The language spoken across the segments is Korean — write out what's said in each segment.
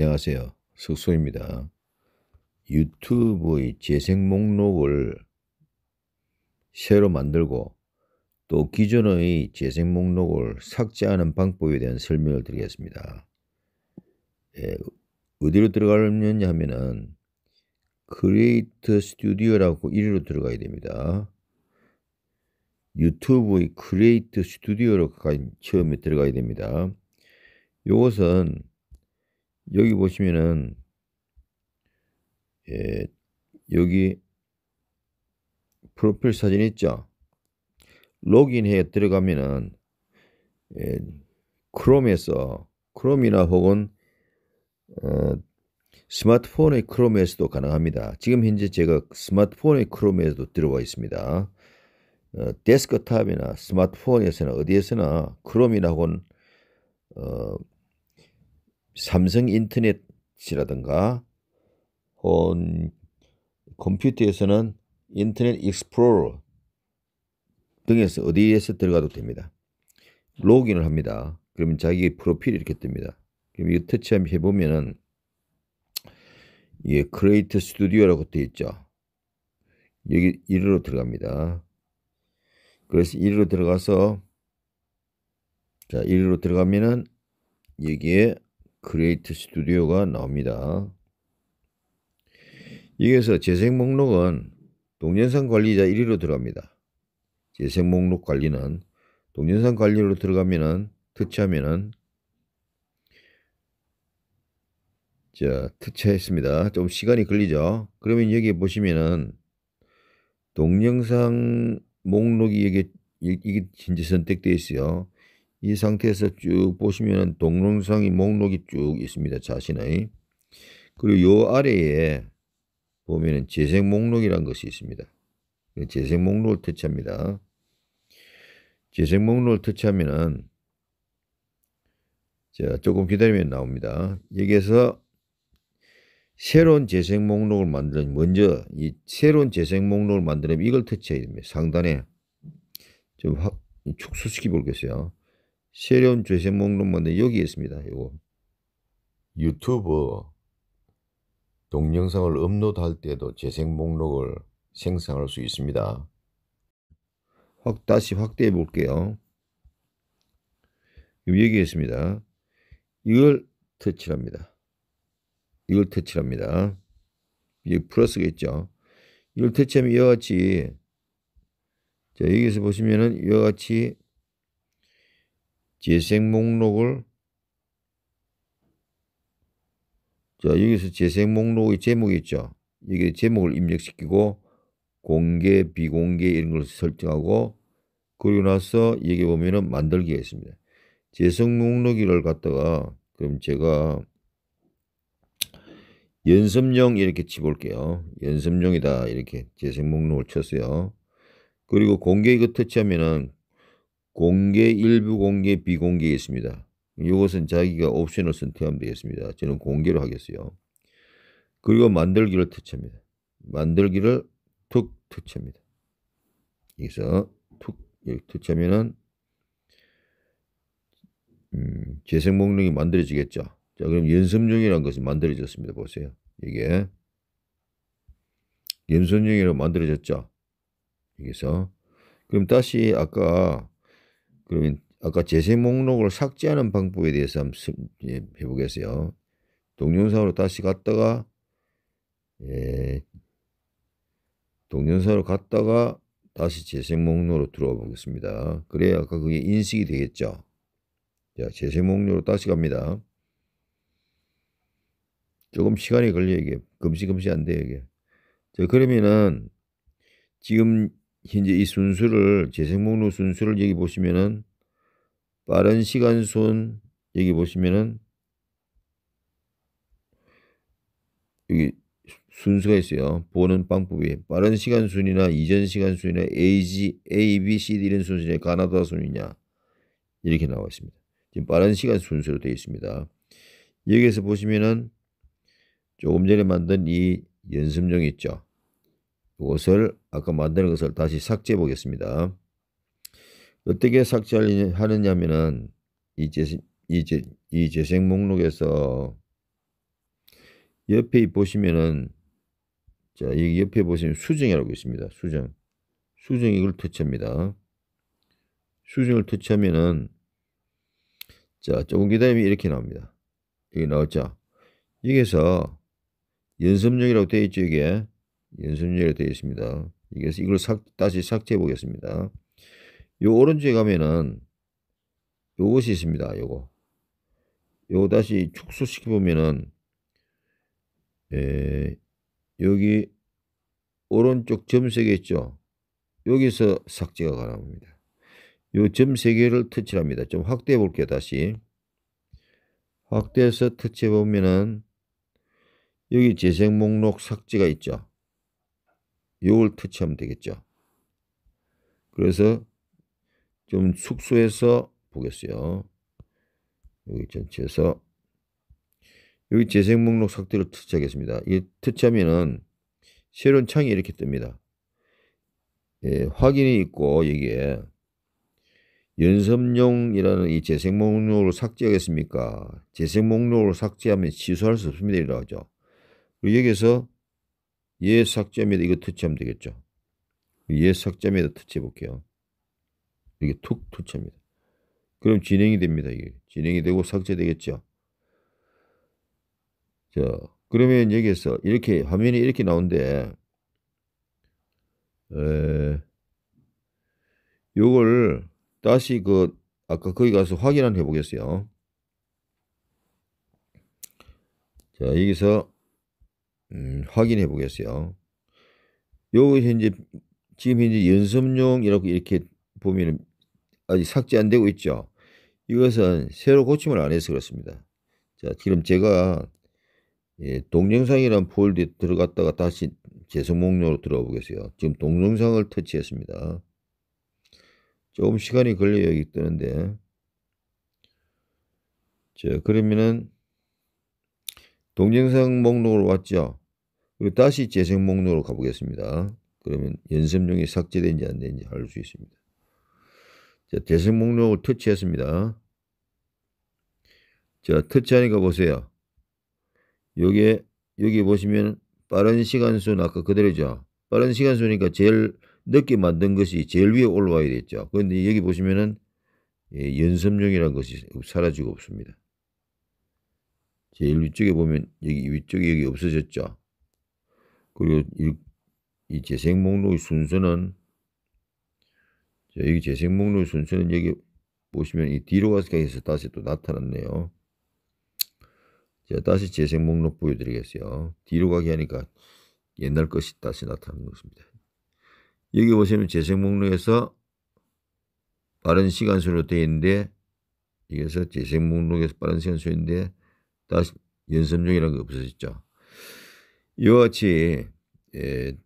안녕하세요. 석소입니다 유튜브의 재생 목록을 새로 만들고 또 기존의 재생 목록을 삭제하는 방법에 대한 설명을 드리겠습니다. 예, 어디로 들어가느냐 하면은 크리에이트 스튜디오라고 1위로 들어가야 됩니다. 유튜브의 크리에이트 스튜디오로 처음에 들어가야 됩니다. 이것은 여기 보시면은 예, 여기 프로필 사진 있죠? 로그인해 들어가면은 예, 크롬에서 크롬이나 혹은 어, 스마트폰의 크롬에서도 가능합니다. 지금 현재 제가 스마트폰의 크롬에서도 들어와 있습니다. 어, 데스크탑이나 스마트폰에서나 어디에서나 크롬이나 혹은 어, 삼성 인터넷이라든가 온 컴퓨터에서는 인터넷 익스플로러 등에서 어디에서 들어가도 됩니다. 로그인을 합니다. 그러면 자기 프로필이 이렇게 뜹니다. 그럼 이거 터치 한번 해보면은 예, 크레이트 스튜디오라고 되어 있죠. 여기 1위로 들어갑니다. 그래서 1위로 들어가서 자 1위로 들어가면은 여기에 크리에이트 스튜디오가 나옵니다. 여기서 에 재생 목록은 동영상 관리자 1위로 들어갑니다. 재생 목록 관리는 동영상 관리로 들어가면은 터치하면은 자 터치했습니다. 좀 시간이 걸리죠. 그러면 여기 보시면은 동영상 목록이 이게 이게 진짜 선택되어 있어요. 이 상태에서 쭉 보시면 동영상이 목록이 쭉 있습니다. 자신의. 그리고 요 아래에 보면은 재생 목록이란 것이 있습니다. 재생 목록을 터치합니다. 재생 목록을 터치하면은 자, 조금 기다리면 나옵니다. 여기에서 새로운 재생 목록을 만들면 먼저 이 새로운 재생 목록을 만들면 이걸 터치해야 됩니다. 상단에 좀 확 축소시켜 볼겠어요. 새로운 죄세 목록 만데 여기 있습니다. 이거 유튜브 동영상을 업로드할 때도 재생 목록을 생성할 수 있습니다. 확 다시 확대해 볼게요. 여기 있습니다. 이걸 터치합니다. 이걸 터치합니다. 이 플러스겠죠. 이걸 터치하면 이와 같이 자 여기서 보시면은 이와 같이 재생 목록을 자 여기서 재생 목록의 제목이 있죠. 여기 제목을 입력시키고 공개, 비공개 이런 걸 설정하고 그리고 나서 여기 보면은 만들기가 있습니다. 재생 목록이를 갖다가 그럼 제가 연습용 이렇게 집볼게요 연습용이다 이렇게 재생 목록을 쳤어요. 그리고 공개 이거 그 터치하면은 공개 일부 공개 비공개 있습니다. 이것은 자기가 옵션을 선택하면 되겠습니다. 저는 공개로 하겠어요. 그리고 만들기를 터치합니다. 만들기를 툭 터치합니다. 여기서 툭 이렇게 터치하면은 음, 재생 목록이 만들어지겠죠. 자, 그럼 연습 중이라는 것이 만들어졌습니다. 보세요. 이게 연습 중이라고 만들어졌죠. 여기서 그럼 다시 아까 그러면 아까 재생 목록을 삭제하는 방법에 대해서 한번 예, 해보겠어요. 동영상으로 다시 갔다가 예, 동영상으로 갔다가 다시 재생 목록으로 들어와 보겠습니다. 그래야 아까 그게 인식이 되겠죠. 자, 재생 목록으로 다시 갑니다. 조금 시간이 걸려 이게 금시금시 안 돼요 이게. 자, 그러면은 지금 현재 이 순수를 재생 목록 순수를 여기 보시면은 빠른 시간 순 여기 보시면은 여기 순서가 있어요. 보는 방법이 빠른 시간 순이나 이전 시간 순이나 AG, A, B, C, D 이런 순서냐 가나다 순이냐 이렇게 나와 있습니다. 지금 빠른 시간 순서로 되어 있습니다. 여기에서 보시면은 조금 전에 만든 이 연습용 있죠. 이것을 아까 만드는 것을 다시 삭제해 보겠습니다. 어떻게 삭제하느냐면은 이 재생 이제 이 재생 목록에서 옆에 보시면은 자 여기 옆에 보시면 수정이라고 있습니다. 수정 수정 이걸 터치합니다. 수정을 터치하면은 자 조금 기다리면 이렇게 나옵니다. 여기 나왔죠. 여기서 에 연습용이라고 되어 있죠 이게 연습용이라고 되어 있습니다. 그래서 이걸 삭, 다시 삭제해 보겠습니다. 요 오른쪽에 가면은 요것이 있습니다. 요거. 요거 다시 축소시켜 보면은 에, 예, 여기 오른쪽 점 세 개 있죠. 여기서 삭제가 가능합니다. 요 점 세 개를 터치합니다. 좀 확대해 볼게요. 다시. 확대해서 터치해 보면은 여기 재생 목록 삭제가 있죠. 요걸 터치하면 되겠죠. 그래서 좀 숙소에서 보겠어요. 여기 전체에서 여기 재생 목록 삭제를 터치하겠습니다. 이 터치하면은 새로운 창이 이렇게 뜹니다. 예, 확인이 있고 여기에 연습용이라는 이 재생 목록을 삭제하겠습니까? 재생 목록을 삭제하면 취소할 수 없습니다. 이라고 하죠. 그리고 여기에서 예삭제점니다 이거 터치하면 되겠죠. 예삭제점니다 터치해 볼게요. 이게 툭 터치합니다. 그럼 진행이 됩니다. 이게 진행이 되고 삭제되겠죠. 자, 그러면 여기에서 이렇게 화면이 이렇게 나온데 에, 요걸 다시 그 아까 거기 가서 확인 을 해보겠어요. 자, 여기서 음, 확인해 보겠어요. 요 현재 지금 현재 연습용이라고 이렇게 보면은 아직 삭제 안 되고 있죠. 이것은 새로 고침을 안 해서 그렇습니다. 자, 지금 제가 예, 동영상이란 폴드에 들어갔다가 다시 재생 목록으로 들어가 보겠어요. 지금 동영상을 터치했습니다. 조금 시간이 걸려요. 여기 뜨는데. 자, 그러면은 동영상 목록으로 왔죠. 그리고 다시 재생 목록으로 가보겠습니다. 그러면 연습용이 삭제된지 안 된지 알 수 있습니다. 자, 재생 목록을 터치했습니다. 자, 터치하니까 보세요. 여기 여기 보시면 빠른 시간순 아까 그대로죠. 빠른 시간순이니까 제일 늦게 만든 것이 제일 위에 올라와야 되겠죠. 그런데 여기 보시면은 예, 연습용이라는 것이 사라지고 없습니다. 제일 위쪽에 보면 여기 위쪽에 여기 없어졌죠. 그리고 이, 이 재생 목록의 순서는 여기 재생 목록의 순서는 여기 보시면 이 뒤로 가서 해서 다시 또 나타났네요. 제가 다시 재생 목록 보여드리겠어요. 뒤로 가게 하니까 옛날 것이 다시 나타나는 것입니다. 여기 보시면 재생 목록에서 빠른 시간수로 되어 있는데 여기서 재생 목록에서 빠른 시간수인데 다시 연습 용이라는게 없어졌죠. 이와 같이 예,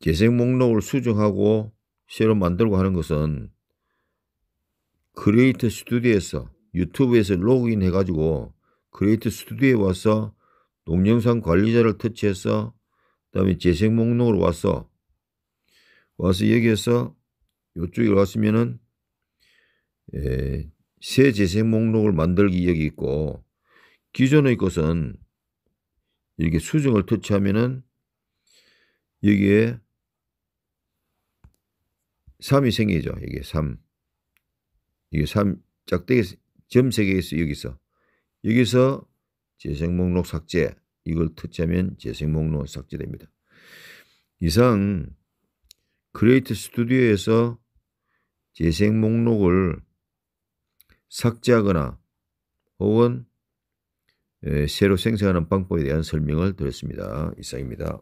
재생 목록을 수정하고 새로 만들고 하는 것은 크리에이터 스튜디오에서 유튜브에서 로그인 해가지고 크리에이터 스튜디오에 와서 동영상 관리자를 터치해서 그다음에 재생 목록으로 와서 와서 여기에서 이쪽에 왔으면은 예, 새 재생 목록을 만들기 여기 있고 기존의 것은 이렇게 수정을 터치하면은 여기에 3이 생기죠. 여기 3. 이게 3 짝대기 점 3개 에어 여기서. 여기서 재생 목록 삭제 이걸 터치하면 재생 목록 삭제됩니다. 이상 크리에이트 스튜디오에서 재생 목록을 삭제하거나 혹은 예, 새로 생성하는 방법에 대한 설명을 드렸습니다. 이상입니다.